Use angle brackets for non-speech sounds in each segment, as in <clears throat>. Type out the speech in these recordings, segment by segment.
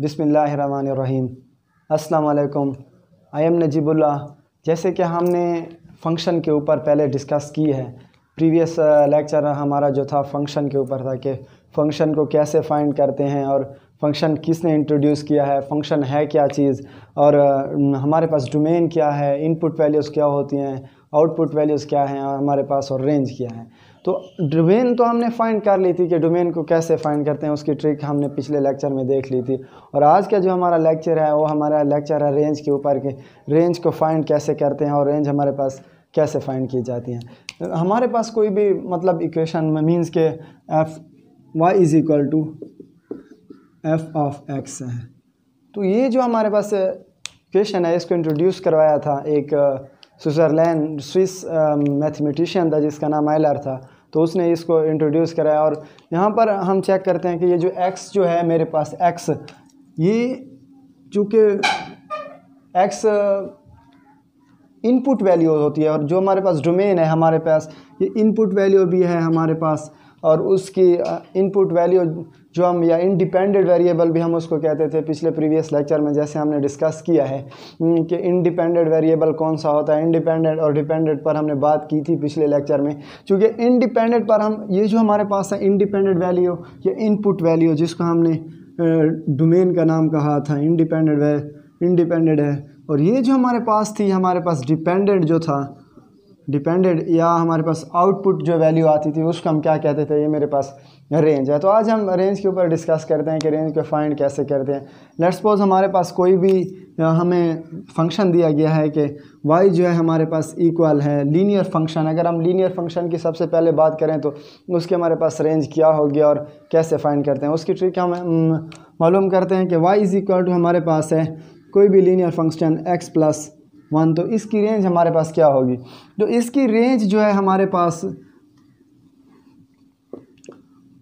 बिसमीम् असलकुम I am Najibullah जैसे कि हमने फंक्शन के ऊपर पहले डिस्कस की है प्रीवियस लेक्चर uh, हमारा जो था फंक्शन के ऊपर था कि फंक्शन को कैसे फाइंड करते हैं और फंक्शन किसने इंट्रोड्यूस किया है फंक्शन है क्या चीज़ और uh, हमारे पास डोमेन क्या है इनपुट वैल्यूज़ क्या होती हैं आउटपुट वैल्यूज़ क्या हैं हमारे पास और रेंज क्या है तो डोमेन तो हमने फाइंड कर ली थी कि डोमेन को कैसे फाइंड करते हैं उसकी ट्रिक हमने पिछले लेक्चर में देख ली थी और आज का जो हमारा लेक्चर है वो हमारा लेक्चर है रेंज के ऊपर के रेंज को फाइंड कैसे करते हैं और रेंज हमारे पास कैसे फाइंड की जाती हैं हमारे पास कोई भी मतलब इक्वेशन में मीन्स के F Y is equal to F of X है तो ये जो हमारे पास क्वेश्चन है इसको इंट्रोड्यूस करवाया था एक स्विट्ज़रलैंड स्विस मैथमेटिशियन था जिसका नाम आयलर था तो उसने इसको इंट्रोड्यूस कराया और यहाँ पर हम चेक करते हैं कि ये जो एक्स जो है मेरे पास एक्स ये चूँकि एक्स इनपुट वैल्यू होती है और जो हमारे पास डोमेन है हमारे पास ये इनपुट वैल्यू भी है हमारे पास और उसकी इनपुट वैल्यू जो हम या इंडिपेंडेंट वेरिएबल भी हम उसको कहते थे पिछले प्रीवियस लेक्चर में जैसे हमने डिस्कस किया है हम्म, कि इंडिपेंडेंट वेरिएबल कौन सा होता है इंडिपेंडेंट और डिपेंडेंट पर हमने बात की थी पिछले लेक्चर में क्योंकि इंडिपेंडेंट पर हम ये जो हमारे पास है इंडिपेंडेंट वैल्यू या इनपुट वैल्यू जिसको हमने डोमेन का नाम कहा था इंडिपेंडेंट वै इंडिपेंडेंट है और ये जो हमारे पास थी हमारे पास डिपेंडेंट जो था डिपेंडेड या हमारे पास आउटपुट जो वैल्यू आती थी उसको हम क्या कहते थे ये मेरे पास रेंज है तो आज हम रेंज के ऊपर डिस्कस करते हैं कि रेंज को फाइंड कैसे करते हैं लेट्स सपोज हमारे पास कोई भी हमें फंक्शन दिया गया है कि वाई जो है हमारे पास इक्वल है लीनियर फंक्शन अगर हम लीनियर फंक्शन की सबसे पहले बात करें तो उसके हमारे पास रेंज क्या होगी और कैसे फाइंड करते हैं उसकी ट्रिक हम मालूम करते हैं कि वाई इज़ इक्वल टू हमारे पास है कोई भी linear function X plus one तो इसकी रेंज हमारे पास क्या होगी तो इसकी रेंज जो है हमारे पास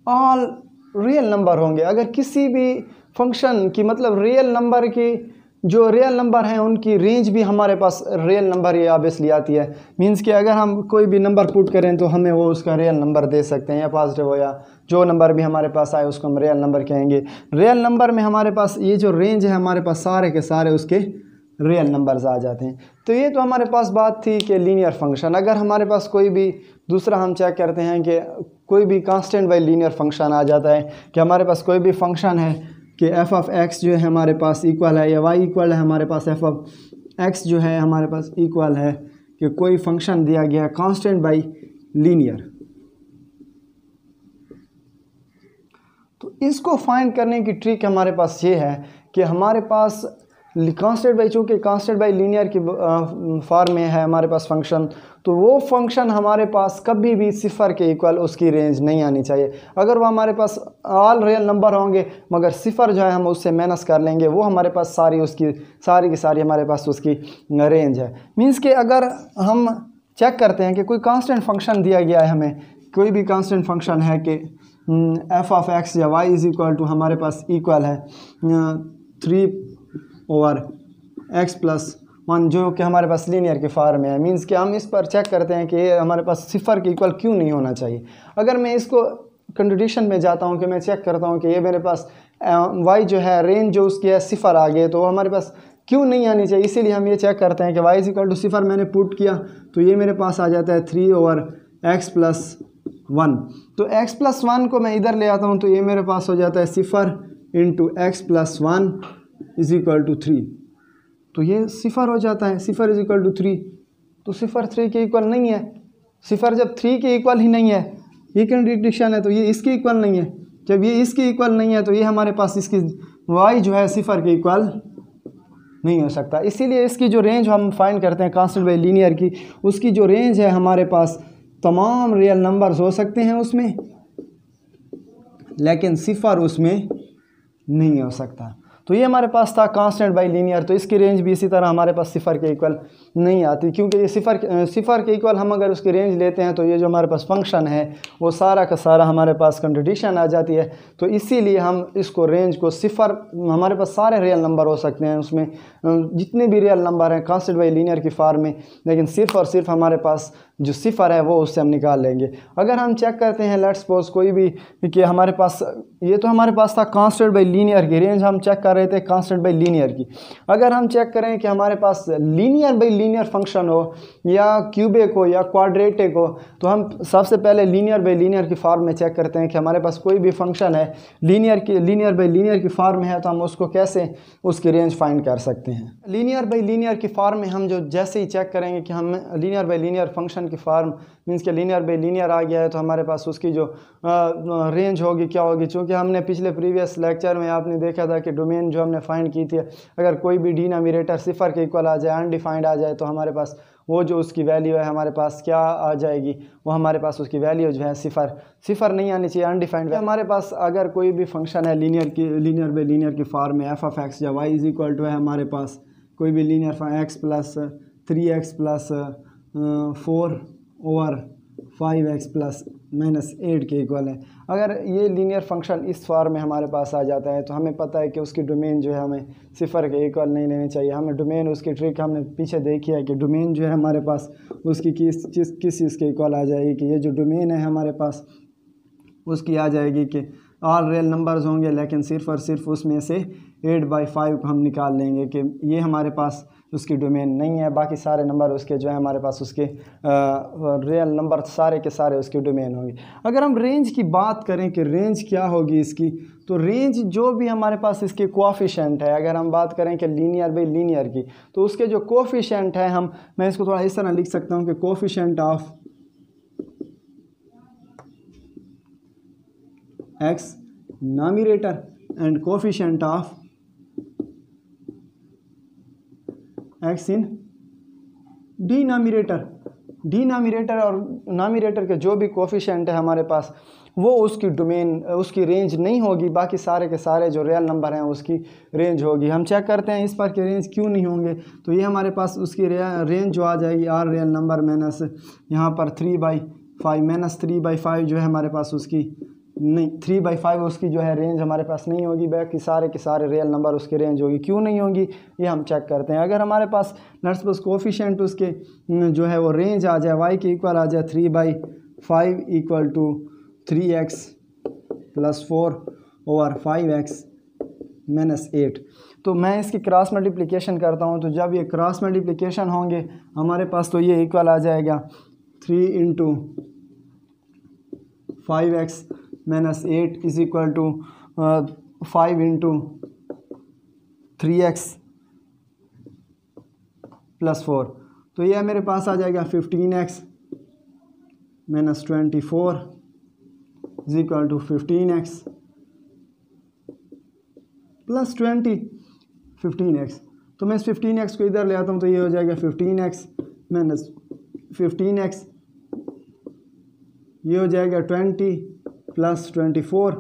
ऑल रियल नंबर होंगे अगर किसी भी फंक्शन की मतलब रियल नंबर की जो रियल नंबर हैं उनकी रेंज भी हमारे पास रियल नंबर ही ऑबियसली आती है मींस कि अगर हम कोई भी नंबर पुट करें तो हमें वो उसका रियल नंबर दे सकते हैं या पॉजिटिव हो या जो नंबर भी हमारे पास आए उसको हम रियल नंबर कहेंगे रियल नंबर में हमारे पास ये जो रेंज है हमारे पास सारे के सारे उसके रियल नंबर्स आ जाते हैं तो ये तो हमारे पास बात थी कि लीनियर फंक्शन अगर हमारे पास कोई भी दूसरा हम चेक करते हैं कि कोई भी कांस्टेंट बाई लीनियर फंक्शन आ जाता है कि हमारे पास कोई भी फंक्शन है कि एफ ऑफ एक्स जो है हमारे पास इक्वल है या वाई इक्वल है हमारे पास एफ ऑफ एक्स जो है हमारे पास इक्वल है कि कोई फंक्शन दिया गया कांस्टेंट बाई लीनियर तो इसको फाइंड करने की ट्रिक हमारे पास ये है कि हमारे पास कॉन्स्टेंट बाई चूँकि कॉन्स्टेंट बाई लीनियर की फॉर्म में है हमारे पास फंक्शन तो वो फंक्शन हमारे पास कभी भी सिफ़र के इक्वल उसकी रेंज नहीं आनी चाहिए अगर वो हमारे पास ऑल रियल नंबर होंगे मगर सिफ़र जो है हम उससे माइनस कर लेंगे वो हमारे पास सारी उसकी सारी की सारी हमारे पास उसकी रेंज है मीन्स कि अगर हम चेक करते हैं कि कोई कॉन्स्टेंट फंक्शन दिया गया है हमें कोई भी कॉन्स्टेंट फंक्शन है कि एफ ऑफ एक्स या वाई इज़ इक्वल टू हमारे पास इक्वल है three over X plus one जो कि हमारे पास लीनियर के फार्म में है मीन्स कि हम इस पर चेक करते हैं कि हमारे पास सिफर के इक्वल क्यों नहीं होना चाहिए अगर मैं इसको कंडीशन में जाता हूँ कि मैं चेक करता हूँ कि ये मेरे पास वाई जो है रेंज जो उसकी है सिफर आ गए तो हमारे पास क्यों नहीं आनी चाहिए इसीलिए हम ये चेक करते हैं कि वाई इज इक्वल टू सिफर मैंने पुट किया तो ये मेरे पास आ जाता है three over X plus one तो एक्स प्लस वन को मैं इधर ले आता हूँ तो ये मेरे पास हो जाता है सिफर into X plus one is equal to three तो ये सिफ़र हो जाता है सिफ़र इज इक्वल टू थ्री तो सिफ़र थ्री के इक्वल नहीं है सिफ़र जब थ्री के इक्वल ही नहीं है ये कंट्रडिक्शन है तो ये इसके इक्वल नहीं है जब ये इसके इक्वल नहीं है तो ये हमारे पास इसकी वाई जो है सिफ़र के इक्वल नहीं हो सकता इसीलिए इसकी जो रेंज हम फाइंड करते हैं कांस्टेंट बाई लीनियर की उसकी जो रेंज है हमारे पास तमाम रियल नंबर्स हो सकते हैं उसमें लेकिन सिफ़र उसमें नहीं हो सकता तो ये हमारे पास था कांस्टेंट बाई लीनियर तो इसकी रेंज भी इसी तरह हमारे पास सिफ़र के इक्वल नहीं आती क्योंकि ये सिफ़र सिफ़र के इक्वल हम अगर उसकी रेंज लेते हैं तो ये जो हमारे पास फंक्शन है वो सारा का सारा हमारे पास कंट्रडिक्शन आ जाती है तो इसीलिए हम इसको रेंज को सिफ़र हमारे पास सारे रियल नंबर हो सकते हैं उसमें जितने भी रियल नंबर हैं कांस्टेंट बाई लीनियर की फार्म में लेकिन सिर्फ और सिर्फ हमारे पास जो सिफ़र है वो उससे हम निकाल लेंगे अगर हम चेक करते हैं लेट्स सपोज कोई भी कि हमारे पास ये तो हमारे पास था कांस्टेंट बाई लीनियर की रेंज हम चेक कर रहे थे कांस्टेंट बाई लीनियर की अगर हम चेक करें कि हमारे पास लीनियर बाई लीनियर फंक्शन हो या क्यूबिक हो या क्वाड्रेटिक हो तो हम सबसे पहले लीनियर बाई लीनियर की फॉर्म में चेक करते हैं कि हमारे पास कोई भी फंक्शन है लीनियर की लीनियर बाई लीनियर की फॉर्म है तो हम उसको कैसे उसकी रेंज फाइंड कर सकते हैं लीनियर बाई लीनियर की फॉर्म में हम जो जैसे ही चेक करेंगे कि हम linear by linear function function की फार्म मीन्स के लीनियर बाई लीनियर आ गया है तो हमारे पास उसकी जो रेंज होगी क्या होगी चूँकि हमने पिछले प्रीवियस लेक्चर में आपने देखा था कि डोमेन जो हमने फाइंड की थी अगर कोई भी डिनामिनेटर सिफर के इक्वल आ जाए अनडिफाइंड आ जाए तो हमारे पास वो जो उसकी वैल्यू है हमारे पास क्या आ जाएगी वो हमारे पास उसकी वैल्यू जो है सिफर सिफर नहीं आनी चाहिए अनडिफाइंड हमारे पास अगर कोई भी फंक्शन है लीनियर की लीनियर बाई लीनियर की फार्म में एफ ऑफ एक्स या वाई इज इक्वल टू है हमारे पास कोई भी linear X plus three X plus four over five X plus minus eight के इक्वल है अगर ये लीनियर फंक्शन इस फॉर्म में हमारे पास आ जाता है तो हमें पता है कि उसकी डोमेन जो है हमें सिफर के इक्वल नहीं लेनी चाहिए हमें डोमेन उसकी ट्रिक हमने पीछे देखी है कि डोमेन जो है हमारे पास उसकी किस चीज़ किस चीज़ के इक्वल आ जाएगी कि ये जो डोमेन है हमारे पास उसकी आ जाएगी कि ऑल रियल नंबर्स होंगे लेकिन सिर्फ और सिर्फ उसमें से एट बाई फाइव को हम निकाल लेंगे कि ये हमारे पास उसकी डोमेन नहीं है बाकी सारे नंबर उसके जो है हमारे पास उसके रियल नंबर सारे के सारे उसके डोमेन होंगे अगर हम रेंज की बात करें कि रेंज क्या होगी इसकी तो रेंज जो भी हमारे पास इसके कोफिशेंट है अगर हम बात करें कि लीनियर बाई लीनियर की तो उसके जो कोफिशेंट है हम मैं इसको थोड़ा इस तरह लिख सकता हूँ कि coefficient of X numerator and coefficient of X in denominator denominator और नामिनेटर के जो भी कोफिशेंट है हमारे पास वो उसकी डोमेन उसकी रेंज नहीं होगी बाकी सारे के सारे जो रियल नंबर हैं उसकी रेंज होगी हम चेक करते हैं इस पर के रेंज क्यों नहीं होंगे तो ये हमारे पास उसकी रेंज जो आ जाएगी आर रियल नंबर माइनस यहाँ पर three by five minus three by five जो है हमारे पास उसकी नहीं थ्री बाई फाइव उसकी जो है रेंज हमारे पास नहीं होगी की सारे के सारे रियल नंबर उसकी रेंज होगी क्यों नहीं होगी ये हम चेक करते हैं अगर हमारे पास नर्स बस कोफिशेंट उसके जो है वो रेंज आ जाए वाई के इक्वल आ जाए three by five equal to three X plus four और फाइव एक्स माइनस एट तो मैं इसकी क्रॉस मल्टीप्लिकेशन करता हूँ तो जब ये क्रॉस मल्टीप्लिकेशन होंगे हमारे पास तो ये इक्वल आ जाएगा three into five X minus eight is equal to five into three X plus four तो यह मेरे पास आ जाएगा fifteen X minus twenty four is equal to fifteen X plus twenty fifteen X तो मैं इस फिफ्टीन एक्स को इधर ले आता हूँ तो ये हो जाएगा fifteen X minus fifteen X ये हो जाएगा ट्वेंटी प्लस ट्वेंटी फोर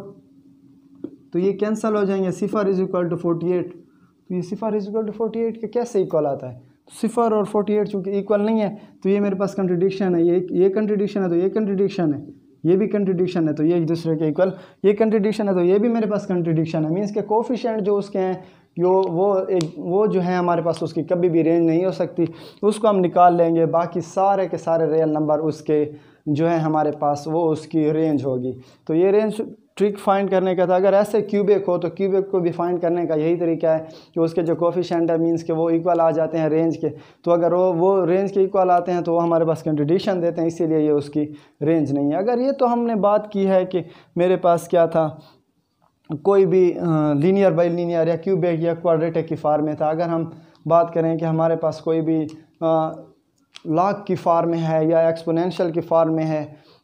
तो ये कैंसल हो जाएंगे सिफ़र is equal to forty eight तो ये सिफ़र is equal to forty eight का कैसे इक्वल आता है तो सिफ़र और फोर्टी एट चूँकि इक्वल नहीं है तो ये मेरे पास कंट्रीडिक्शन है ये ये कंट्रीडिक्शन है तो ये कंट्रीडिक्शन है ये भी कंट्रीडिक्शन है तो ये एक दूसरे के इक्वल ये कंट्रीडिक्शन है तो ये भी मेरे पास कंट्रीडिक्शन है मीन्स के कोफिशेंट जो उसके हैं वो वो एक वो जो है हमारे पास उसकी कभी भी रेंज नहीं हो सकती उसको हम निकाल लेंगे बाकी सारे के सारे रियल नंबर उसके जो है हमारे पास वो उसकी रेंज होगी तो ये रेंज ट्रिक फाइंड करने का था अगर ऐसे क्यूबेक हो तो क्यूबिक को भी फाइंड करने का यही तरीका है कि उसके जो कोफिशेंट है मीन्स के वो इक्वल आ जाते हैं रेंज के तो अगर वो वो रेंज के इक्वल आते हैं तो वो हमारे पास कंट्रडिक्शन देते हैं इसीलिए ये उसकी रेंज नहीं है अगर ये तो हमने बात की है कि मेरे पास क्या था कोई भी लीनियर बाई लीनियर या क्यूबिक या क्वाड्रेटिक की फार्म में था अगर हम बात करें कि हमारे पास कोई भी लाख की फार्म में है या एक्सपोनेंशियल की फार्म में है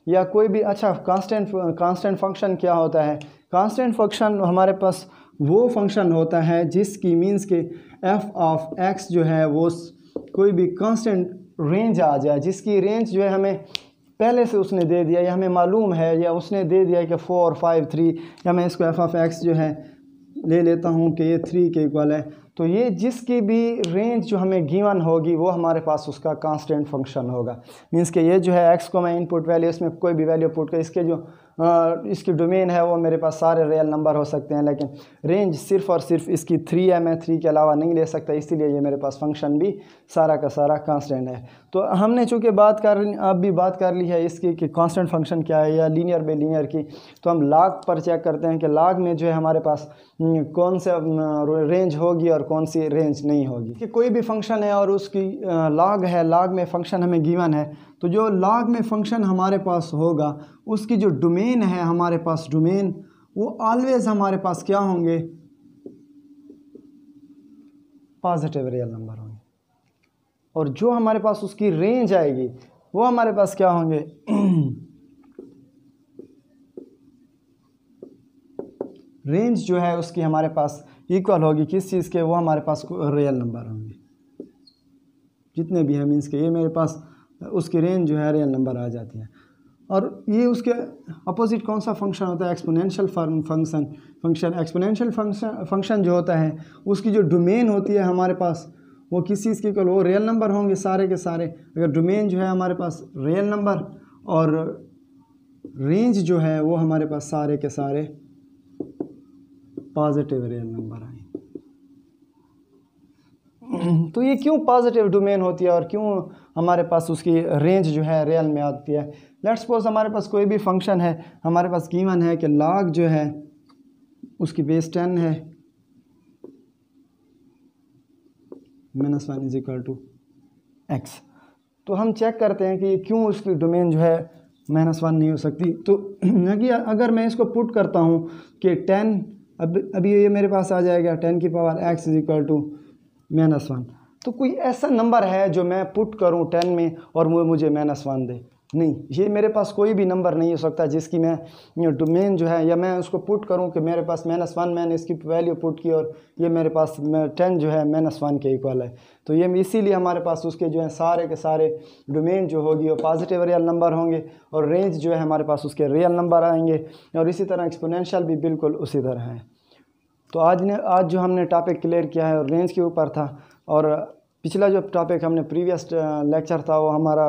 या कोई भी अच्छा कांस्टेंट कांस्टेंट फंक्शन क्या होता है कांस्टेंट फंक्शन हमारे पास वो फंक्शन होता है जिसकी मींस के एफ ऑफ एक्स जो है वो कोई भी कांस्टेंट रेंज आ जाए जिसकी रेंज जो है हमें पहले से उसने दे दिया या हमें मालूम है या उसने दे दिया कि फ़ोर फाइव थ्री या मैं इसको एफ ऑफ एक्स जो है ले लेता हूँ कि ये थ्री के इक्वल है तो ये जिसकी भी रेंज जो हमें गिवन होगी वो हमारे पास उसका कांस्टेंट फंक्शन होगा मींस कि ये जो है एक्स को मैं इनपुट वैल्यू इसमें कोई भी वैल्यू पुट कर इसके जो इसकी डोमेन है वो मेरे पास सारे रियल नंबर हो सकते हैं लेकिन रेंज सिर्फ और सिर्फ इसकी थ्री है मैं थ्री के अलावा नहीं ले सकता इसीलिए ये मेरे पास फंक्शन भी सारा का सारा कांस्टेंट है तो हमने चूँकि बात कर अब भी बात कर ली है इसकी कि कांस्टेंट फंक्शन क्या है या लीनियर बे लीनियर की तो हम लाग पर चेक करते हैं कि लाग में जो है हमारे पास हम्म, कौन से रेंज हम्म, होगी और कौन सी रेंज नहीं होगी कि कोई भी फंक्शन है और उसकी लाग है लाग में फंक्शन हमें गिवन है तो जो लॉग में फंक्शन हमारे पास होगा उसकी जो डोमेन है हमारे पास डोमेन वो ऑलवेज़ हमारे पास क्या होंगे पॉजिटिव रियल नंबर होंगे और जो हमारे पास उसकी रेंज आएगी वो हमारे पास क्या होंगे रेंज <clears throat> जो है उसकी हमारे पास इक्वल होगी किस चीज़ के वो हमारे पास रियल नंबर होंगे जितने भी हैं मीन्स के ये मेरे पास उसकी रेंज जो है रियल नंबर आ जाती है और ये उसके अपोजिट कौन सा फंक्शन होता है exponential function function exponential function function जो होता है उसकी जो डोमेन होती है हमारे पास वो किस चीज़ कल वो रियल नंबर होंगे सारे के सारे अगर डोमेन जो है हमारे पास रियल नंबर और रेंज जो है वो हमारे पास सारे के सारे पॉजिटिव रियल नंबर आए तो ये क्यों पॉजिटिव डोमेन होती है और क्यों हमारे पास उसकी रेंज जो है रियल में आती है लेट्स सपोज हमारे पास कोई भी फंक्शन है हमारे पास गिवन है कि लाग जो है उसकी बेस टेन है minus one is equal to X तो हम चेक करते हैं कि ये क्यों उसकी डोमेन जो है माइनस वन नहीं हो सकती तो कि <clears throat> अगर मैं इसको पुट करता हूँ कि टेन अब अभी ये मेरे पास आ जाएगा टेन की power X is equal to minus one तो कोई ऐसा नंबर है जो मैं पुट करूं टेन में और वो मुझे माइनस वन दे नहीं ये मेरे पास कोई भी नंबर नहीं हो सकता जिसकी मैं डोमेन जो है या मैं उसको पुट करूं कि मेरे पास माइनस वन मैंने इसकी वैल्यू पुट की और ये मेरे पास टेन जो है माइनस वन के इक्वल है तो ये इसीलिए हमारे पास उसके जो है सारे के सारे डोमेन जो होगी वो पॉजिटिव रियल नंबर होंगे और रेंज जो है हमारे पास उसके रियल नंबर आएंगे और इसी तरह एक्सपोनेंशियल भी बिल्कुल उसी तरह हैं तो आज ने आज जो हमने टॉपिक क्लियर किया है रेंज के ऊपर था और पिछला जो टॉपिक हमने प्रीवियस लेक्चर था वो हमारा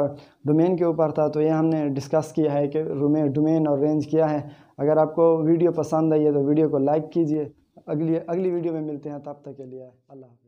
डोमेन के ऊपर था तो ये हमने डिस्कस किया है कि रूमे डोमेन और रेंज क्या है अगर आपको वीडियो पसंद आई है तो वीडियो को लाइक कीजिए अगली अगली वीडियो में मिलते हैं तब तक के लिए अल्लाह